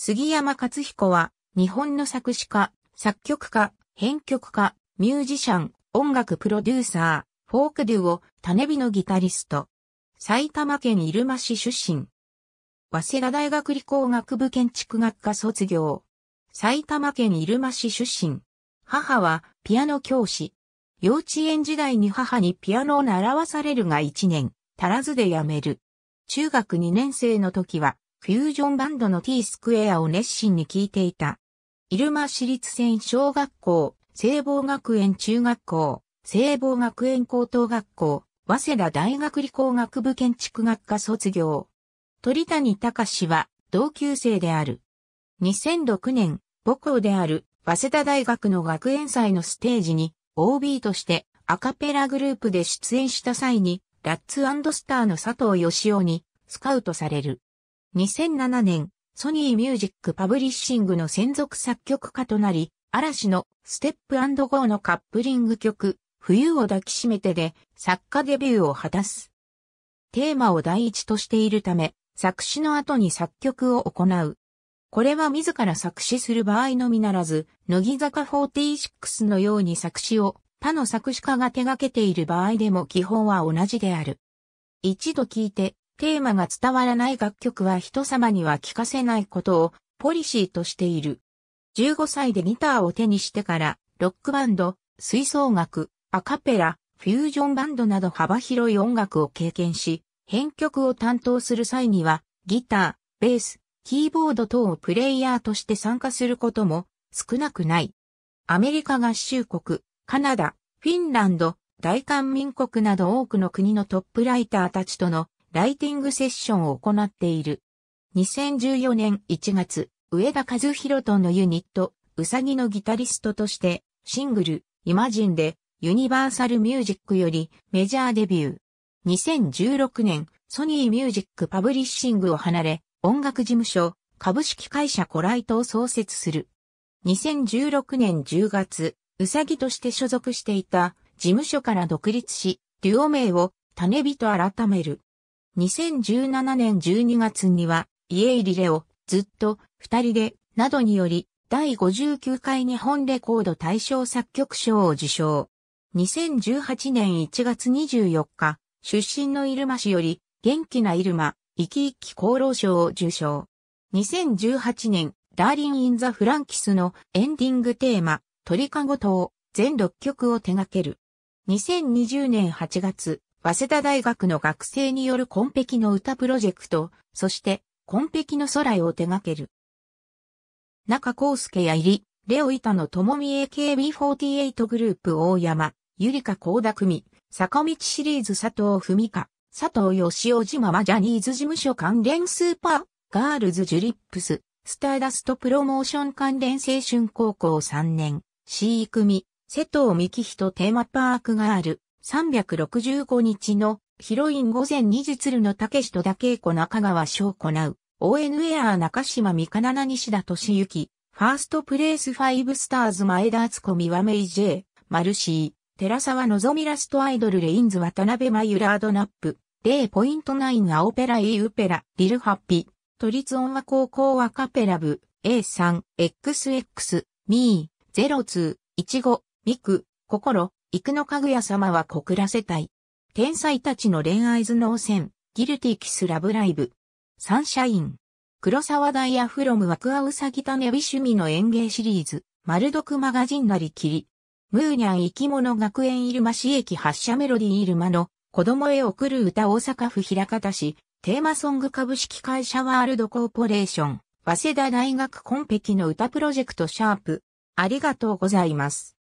杉山勝彦は、日本の作詞家、作曲家、編曲家、ミュージシャン、音楽プロデューサー、フォークデュオ、種火のギタリスト。埼玉県入間市出身。早稲田大学理工学部建築学科卒業。埼玉県入間市出身。母はピアノ教師。幼稚園時代に母にピアノを習わされるが1年、足らずで辞める。中学2年生の時はフュージョンバンドの T スクエアを熱心に聞いていた。入間市立線小学校、聖望学園中学校、聖望学園高等学校、早稲田大学理工学部建築学科卒業。鳥谷隆は同級生である。2006年、母校である早稲田大学の学園祭のステージに OB としてアカペラグループで出演した際に、ラッツスターの佐藤義雄にスカウトされる。2007年、ソニーミュージックパブリッシングの専属作曲家となり、嵐のステップゴーのカップリング曲、冬を抱きしめてで作家デビューを果たす。テーマを第一としているため、作詞の後に作曲を行う。これは自ら作詞する場合のみならず、乃木坂46のように作詞を他の作詞家が手掛けている場合でも基本は同じである。一度聞いてテーマが伝わらない楽曲は人様には聞かせないことをポリシーとしている。15歳でギターを手にしてから、ロックバンド、吹奏楽、アカペラ、フュージョンバンドなど幅広い音楽を経験し、編曲を担当する際には、ギター、ベース、キーボード等をプレイヤーとして参加することも少なくない。アメリカ合衆国、カナダ、フィンランド、大韓民国など多くの国のトップライターたちとのライティングセッションを行っている。2014年1月、上田和弘とのユニット、うさぎのギタリストとして、シングル、イマジンで、ユニバーサルミュージックよりメジャーデビュー。2016年、ソニーミュージックパブリッシングを離れ、音楽事務所、株式会社コライトを創設する。2016年10月、うさぎとして所属していた事務所から独立し、デュオ名を種火と改める。2017年12月には、家入レオ、ずっと、二人で、などにより、第59回日本レコード大賞作曲賞を受賞。2018年1月24日、出身のイルマ氏より、元気なイルマ、生き生き功労賞を受賞。2018年、ダーリン・イン・ザ・フランキスのエンディングテーマ、鳥かご島、全6曲を手掛ける。2020年8月、早稲田大学の学生による紺碧の歌プロジェクト、そして、紺碧の空へを手掛ける。中康介や入、レオ板野友美 AKB48 グループ大山、ゆりか高田組、坂道シリーズ佐藤文香、佐藤義雄島はジャニーズ事務所関連スーパー、ガールズジュリップス、スターダストプロモーション関連青春高校3年、C 組、瀬戸美希人テーマパークがある。365日のヒロイン午前2時鶴の竹志戸田恵子中川翔子なう、ON エアー中島美香七西田敏行、ファーストプレイス5スターズ前田敦子三輪メイ J、マルシー、寺沢のぞみラストアイドルレインズ渡辺マユラードナップ、ポイン0.9アオペライーウペラ、リルハッピ、ー、都立音和高校アカペラ部、A3、XX、ミー、02、15、ミク、心、生野かぐや様は小倉世帯。天才たちの恋愛頭脳戦、ギルティキスラブライブ。サンシャイン。黒沢ダイヤフロムワクアウサギタネビ趣味の園芸シリーズ、丸読マガジンなりきり。ムーニャン生き物学園イルマ市駅発車メロディールマの子供へ送る歌大阪府平方市、テーマソング株式会社ワールドコーポレーション、早稲田大学コンペキの歌プロジェクトシャープ。ありがとうございます。